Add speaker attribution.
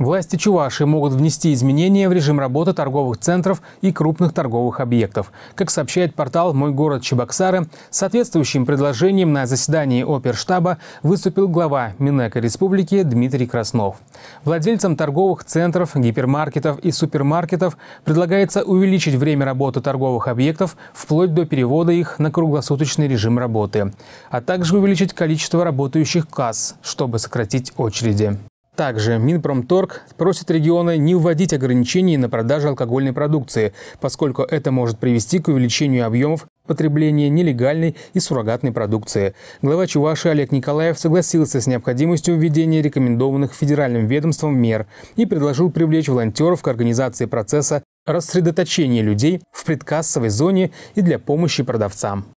Speaker 1: Власти Чуваши могут внести изменения в режим работы торговых центров и крупных торговых объектов. Как сообщает портал «Мой город Чебоксары», соответствующим предложением на заседании оперштаба выступил глава Минэко Республики Дмитрий Краснов. Владельцам торговых центров, гипермаркетов и супермаркетов предлагается увеличить время работы торговых объектов вплоть до перевода их на круглосуточный режим работы, а также увеличить количество работающих касс, чтобы сократить очереди. Также Минпромторг просит регионы не вводить ограничений на продажу алкогольной продукции, поскольку это может привести к увеличению объемов потребления нелегальной и суррогатной продукции. Глава Чуваши Олег Николаев согласился с необходимостью введения рекомендованных федеральным ведомством мер и предложил привлечь волонтеров к организации процесса рассредоточения людей в предкассовой зоне и для помощи продавцам.